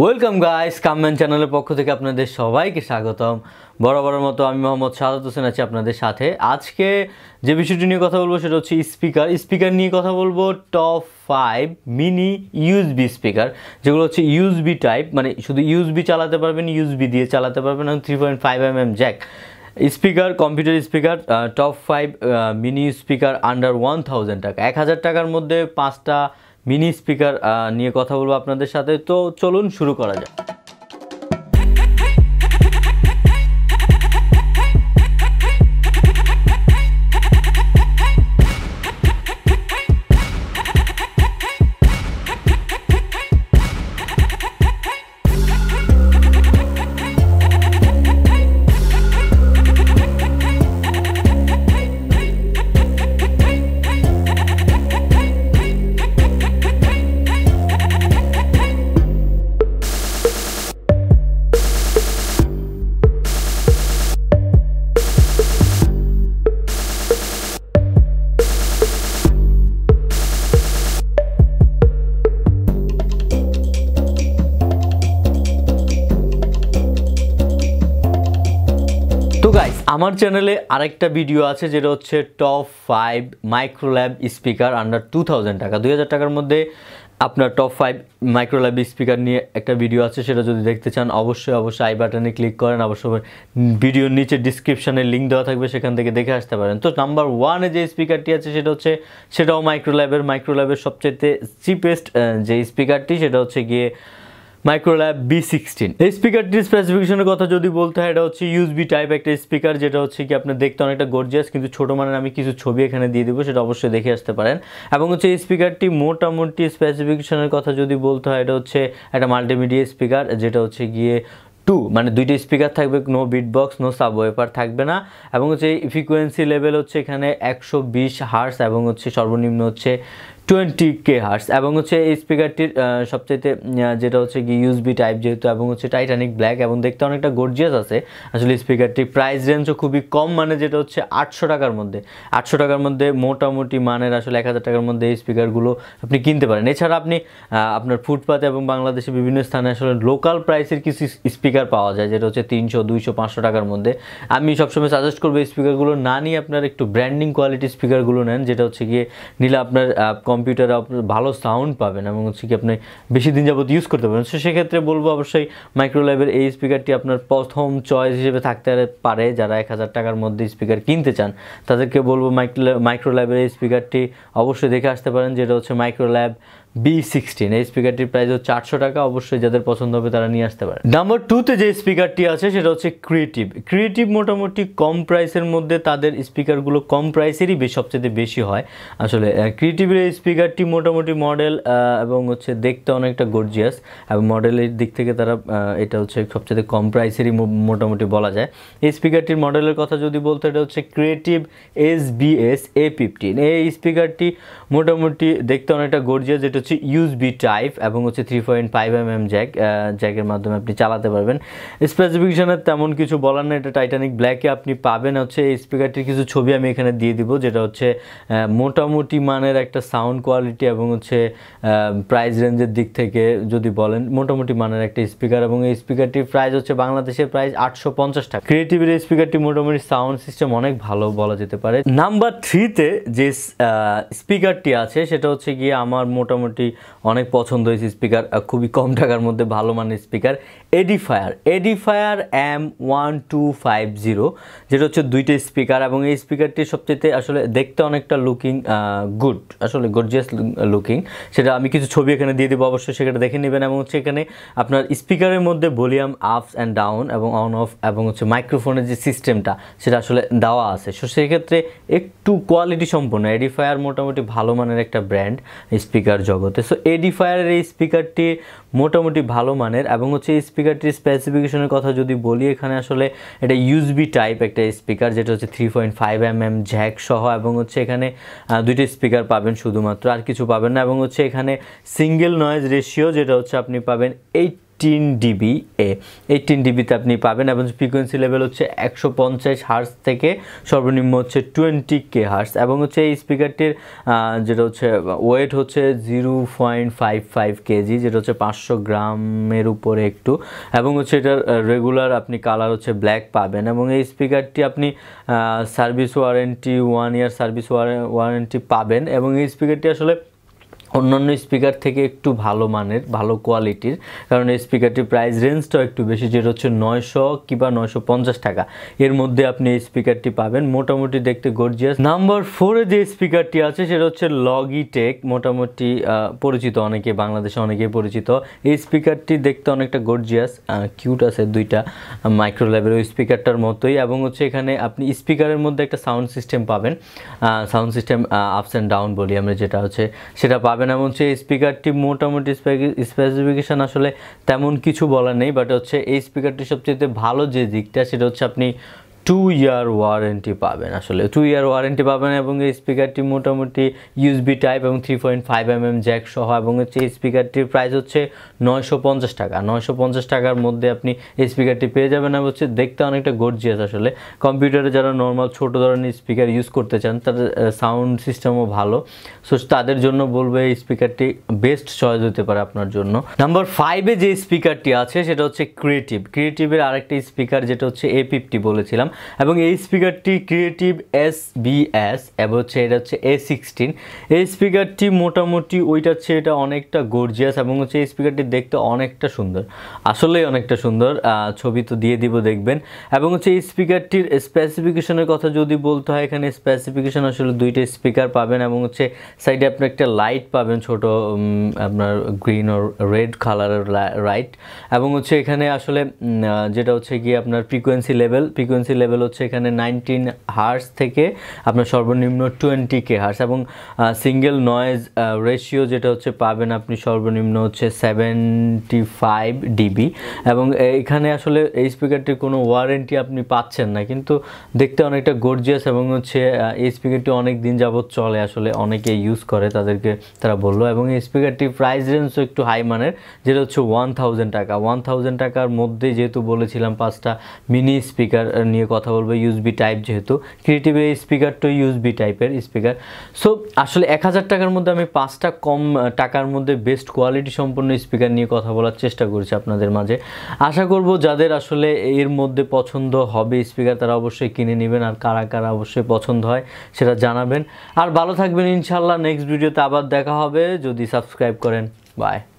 welcome guys কামম্যান চ্যানেলের পক্ষ থেকে আপনাদের সবাইকে স্বাগতম বরাবরের মতো আমি মোহাম্মদ সাদাত হোসেন আছি আপনাদের সাথে আজকে যে বিষয়টি নিয়ে কথা বলবো সেটা হচ্ছে স্পিকার স্পিকার নিয়ে কথা বলবো top five mini USB speaker যেগুলো হচ্ছে ইউজবি টাইপ মানে শুধু ইউজবি চালাতে পারবেন ইউজবি দিয়ে চালাতে পারবেন three point five M M jack speaker computer speaker top five mini speaker under one thousand টাকা এক হাজার টাকার মধ্যে পাঁচটা মিনি স্পিকার নিয়ে কথা বলবো আপনাদের সাথে তো চলুন শুরু করা যাক আমার চ্যানেলে আরেকটা ভিডিও আছে যেটা হচ্ছে top five Microlab speaker under two টাকা দুই টাকার মধ্যে আপনার টপ ফাইভ মাইক্রোল্যাব স্পিকার নিয়ে একটা ভিডিও আছে সেটা যদি দেখতে চান অবশ্যই অবশ্যই আই বাটনে ক্লিক করেন অবশ্যই ভিডিওর নিচে ডিসক্রিপশানে লিঙ্ক দেওয়া থাকবে সেখান থেকে দেখে আসতে পারেন তো নাম্বার ওয়ানে যে স্পিকারটি আছে সেটা হচ্ছে সেটাও মাইক্রোল্যাবের মাইক্রোল্যাবের সবচেয়ে চিপেস্ট যে স্পিকারটি সেটা হচ্ছে গিয়ে মাইক্রোল্যাব বি সিক্সটিন এই স্পিকারটির স্পেসিফিকেশনের কথা যদি বলতে হয় এটা হচ্ছে ইউজবি টাইপ একটা স্পিকার যেটা হচ্ছে কি আপনার দেখতে অনেকটা গর্জিয়াস কিন্তু ছোটো মানের আমি কিছু ছবি এখানে দিয়ে দেবো সেটা অবশ্যই দেখে আসতে পারেন এবং হচ্ছে এই স্পিকারটি মোটামুটি স্পেসিফিকেশনের কথা যদি বলতে হয় এটা হচ্ছে একটা মাল্টিমিডিয়া স্পিকার যেটা হচ্ছে গিয়ে টু মানে দুইটি স্পিকার থাকবে no beat box no subwoofer থাকবে না এবং হচ্ছে ফ্রিকোয়েন্সি লেভেল হচ্ছে এখানে একশো বিশ হার্স এবং হচ্ছে সর্বনিম্ন হচ্ছে টোয়েন্টি কে হার্স এবং হচ্ছে এই স্পিকারটির সবচেয়ে যেটা হচ্ছে কি ইউজবি টাইপ যেহেতু এবং হচ্ছে টাইটানিক ব্ল্যাক এবং দেখতে অনেকটা গর্জিয়াস আছে আসলে স্পিকারটির প্রাইস রেঞ্জও খুবই কম মানে যেটা হচ্ছে আটশো টাকার মধ্যে আটশো টাকার মধ্যে মোটামুটি মানের আসলে এক হাজার টাকার মধ্যে এই স্পিকারগুলো আপনি কিনতে পারেন এছাড়া আপনি আপনার ফুটপাতে এবং বাংলাদেশে বিভিন্ন স্থানে আসলে লোকাল প্রাইসের কিছু স্পিকার পাওয়া যায় যেটা হচ্ছে তিনশো দুইশো পাঁচশো টাকার মধ্যে আমি সবসময় সাজেস্ট করবো এই স্পিকারগুলো না নিয়ে আপনার একটু ব্র্যান্ডিং কোয়ালিটি স্পিকারগুলো নেন যেটা হচ্ছে গিয়ে নিলে আপনার কম কম্পিউটার আপনার ভালো সাউন্ড পাবেন এবং হচ্ছে কি আপনি বেশি দিন যাবত ইউজ করতে পারবেন সো সেক্ষেত্রে বলবো অবশ্যই মাইক্রোলাইভের এই স্পিকারটি আপনার প্রথম চয়েস হিসেবে থাকতে পারে যারা এক হাজার টাকার মধ্যে স্পিকার কিনতে চান তাদেরকে বলবো মাইক্রো মাইক্রোলাইভের এই স্পিকারটি অবশ্যই দেখে আসতে পারেন যেটা হচ্ছে মাইক্রোল্যাব বি সিক্সটিন এই স্পিকারটির প্রাইস হচ্ছে আটশো টাকা অবশ্যই যাদের পছন্দ হবে তারা নিয়ে আসতে পারে নাম্বার টুতে যে স্পিকারটি আছে সেটা হচ্ছে ক্রিয়েটিভ ক্রিয়েটিভ মোটামুটি কম প্রাইসের মধ্যে তাদের স্পিকারগুলো কম প্রাইসেরই সবচেয়ে বেশি হয় আসলে ক্রিয়েটিভের এই স্পিকারটি মোটামুটি মডেল এবং হচ্ছে দেখতে অনেকটা গর্জিয়াস এবং মডেলের দিক থেকে তারা এটা হচ্ছে সবচেয়ে কম প্রাইসেরই মোটামুটি বলা যায় এই স্পিকারটির মডেলের কথা যদি বলতে এটা হচ্ছে creative S B S A fifteen এই স্পিকারটি মোটামুটি দেখতে অনেকটা গর্জিয়াস যেটা সেটা হচ্ছে ইউজবি টাইপ এবং হচ্ছে three point five M M jack জ্যাকের মাধ্যমে আপনি চালাতে পারবেন স্পেসিফিকেশানের তেমন কিছু বলার না এটা টাইটানিক ব্ল্যাকে আপনি পাবেন হচ্ছে এই স্পিকারটির কিছু ছবি আমি এখানে দিয়ে দিব যেটা হচ্ছে মোটামুটি মানের একটা সাউন্ড কোয়ালিটি এবং হচ্ছে প্রাইস রেঞ্জের দিক থেকে যদি বলেন মোটামুটি মানের একটা স্পিকার এবং এই স্পিকারটির প্রাইস হচ্ছে বাংলাদেশের প্রাইস আটশো পঞ্চাশ টাকা ক্রিয়েটিভের এই স্পিকারটি মোটামুটি সাউন্ড সিস্টেম অনেক ভালো বলা যেতে পারে নাম্বার থ্রিতে যে স্পিকারটি আছে সেটা হচ্ছে গিয়ে আমার মোটামুটি মোটামুটি অনেক পছন্দ হয়েছে স্পিকার খুবই কম টাকার মধ্যে ভালো মানের speaker Edifier Edifier M one two five zero যেটা হচ্ছে দুইটা স্পিকার এবং এই স্পিকারটি সবচেয়ে আসলে দেখতে অনেকটা লুকিং গুড আসলে গর্জিয়াস লুকিং সেটা আমি কিছু ছবি এখানে দিয়ে দেবো অবশ্যই সেটা দেখে নেবেন এবং হচ্ছে এখানে আপনার স্পিকারের মধ্যে ভলিউম আপস অ্যান্ড ডাউন এবং অন অফ এবং হচ্ছে মাইক্রোফোনের যে সিস্টেমটা সেটা আসলে দেওয়া আছে সো সেক্ষেত্রে একটু কোয়ালিটি সম্পন্ন এডিফায়ার মোটামুটি ভালো মানের একটা ব্র্যান্ড স্পিকার জগৎ জগতে সো এডিফায়ারের এই স্পিকারটি মোটামুটি ভালো মানের এবং হচ্ছে এই স্পিকারটির স্পেসিফিকেশনের কথা যদি বলি এখানে আসলে এটা ইউজবি টাইপ একটা স্পিকার যেটা হচ্ছে three point five M M jack সহ এবং হচ্ছে এখানে দুইটি স্পিকার পাবেন শুধুমাত্র আর কিছু পাবেন না এবং হচ্ছে এখানে সিঙ্গেল নয়েজ রেশিও যেটা হচ্ছে আপনি পাবেন eight eighteen DB A eighteen ডিবিতে আপনি পাবেন এবং ফ্রিকোয়েন্সি লেভেল হচ্ছে একশো পঞ্চাশ হার্স থেকে সর্বনিম্ন হচ্ছে টোয়েন্টি কে হার্স এবং হচ্ছে এই স্পিকারটির যেটা হচ্ছে ওয়েট হচ্ছে zero point five five KG যেটা হচ্ছে পাঁচশো গ্রামের উপরে একটু এবং হচ্ছে এটার রেগুলার আপনি কালার হচ্ছে ব্ল্যাক পাবেন এবং এই স্পিকারটি আপনি service warranty one year service warranty পাবেন এবং এই স্পিকারটি আসলে অন্যান্য স্পিকার থেকে একটু ভালো মানের ভালো কোয়ালিটির কারণ এই স্পিকারটির প্রাইস রেঞ্জটাও একটু বেশি যেটা হচ্ছে নয়শো কিংবা নয়শো পঞ্চাশ টাকা এর মধ্যে আপনি এই স্পিকারটি পাবেন মোটামুটি দেখতে গর্জিয়াস নাম্বার ফোরে যে স্পিকারটি আছে সেটা হচ্ছে লগি টেক মোটামুটি পরিচিত অনেকে বাংলাদেশে অনেকে পরিচিত এই স্পিকারটি দেখতে অনেকটা গর্জিয়াস কিউট আছে দুইটা মাইক্রোলাইভের ওই স্পিকারটার মতোই এবং হচ্ছে এখানে আপনি স্পিকারের মধ্যে একটা সাউন্ড সিস্টেম পাবেন sound system ups and down বলি আমরা যেটা হচ্ছে সেটা পাবেন পাবেন এমন হচ্ছে এই স্পিকারটি মোটামুটি স্পেসিফিকেশান আসলে তেমন কিছু বলার নেই বাট হচ্ছে এই স্পিকারটি সবচেয়ে ভালো যে দিকটা সেটা হচ্ছে আপনি টু ইয়ার ওয়ারেন্টি পাবেন আসলে টু ইয়ার ওয়ারেন্টি পাবেন এবং এই স্পিকারটি মোটামুটি ইউএসবি টাইপ এবং three point five M M jack সহ এবং হচ্ছে এই স্পিকারটির প্রাইস হচ্ছে নয়শো পঞ্চাশ টাকা নয়শো পঞ্চাশ টাকার মধ্যে আপনি এই স্পিকারটি পেয়ে যাবেন এবং হচ্ছে দেখতে অনেকটা গর্জিয়াস আসলে কম্পিউটারে যারা নর্মাল ছোট ধরনের স্পিকার ইউজ করতে চান তাদের সাউন্ড সিস্টেমও ভালো সো তাদের জন্য বলবো এই স্পিকারটি বেস্ট চয়েস হতে পারে আপনার জন্য নাম্বার ফাইভে যে স্পিকারটি আছে সেটা হচ্ছে ক্রিয়েটিভ ক্রিয়েটিভের আরেকটি স্পিকার যেটা হচ্ছে এ ফিফটি বলেছিলাম এবং এই স্পিকারটি ক্রিয়েটিভ এস বি এস এবং হচ্ছে এটা হচ্ছে এ সিক্সটিন এই স্পিকারটি মোটামুটি ওইটা হচ্ছে এটা অনেকটা গর্জিয়াস এবং হচ্ছে এই স্পিকারটি দেখতে অনেকটা সুন্দর আসলেই অনেকটা সুন্দর ছবি তো দিয়ে দিব দেখবেন এবং হচ্ছে এই স্পিকারটির স্পেসিফিকেশনের কথা যদি বলতে হয় এখানে স্পেসিফিকেশন আসলে দুইটা স্পিকার পাবেন এবং হচ্ছে সাইডে আপনি একটা লাইট পাবেন ছোট আপনার গ্রিন ও রেড কালারের রাইট এবং হচ্ছে এখানে আসলে যেটা হচ্ছে কি আপনার frequency level frequency level level হচ্ছে এখানে নাইনটিন হার্স থেকে আপনার সর্বনিম্ন টোয়েন্টি কে হার্স এবং সিঙ্গেল নয়েজ রেশিও যেটা হচ্ছে পাবেন আপনি সর্বনিম্ন হচ্ছে সেভেন্টি ফাইভ ডিবি এবং এখানে আসলে এই স্পিকারটির কোনো ওয়ারেন্টি আপনি পাচ্ছেন না কিন্তু দেখতে অনেকটা গর্জিয়াস এবং হচ্ছে এই স্পিকারটি অনেক দিন যাবৎ চলে আসলে অনেকে ইউজ করে তাদেরকে তারা বললো এবং এই স্পিকারটি প্রাইস রেঞ্জও একটু হাই মানের যেটা হচ্ছে ওয়ান থাউজেন্ড টাকা ওয়ান থাউজেন্ড টাকার মধ্যে যেহেতু বলেছিলাম পাঁচটা মিনি স্পিকার নিয়ে কথা বলবো ইউজবি টাইপ যেহেতু ক্রিয়েটিভ স্পিকার টু ইউজবি টাইপের স্পিকার সো আসলে এক হাজার টাকার মধ্যে আমি পাঁচটা কম টাকার মধ্যে বেস্ট কোয়ালিটি সম্পন্ন স্পিকার নিয়ে কথা বলার চেষ্টা করছি আপনাদের মাঝে আশা করব যাদের আসলে এর মধ্যে পছন্দ হবে স্পিকার তারা অবশ্যই কিনে নেবেন আর কারা কারা অবশ্যই পছন্দ হয় সেটা জানাবেন আর ভালো থাকবেন ইনশাল্লাহ নেক্সট ভিডিওতে আবার দেখা হবে যদি সাবস্ক্রাইব করেন বাই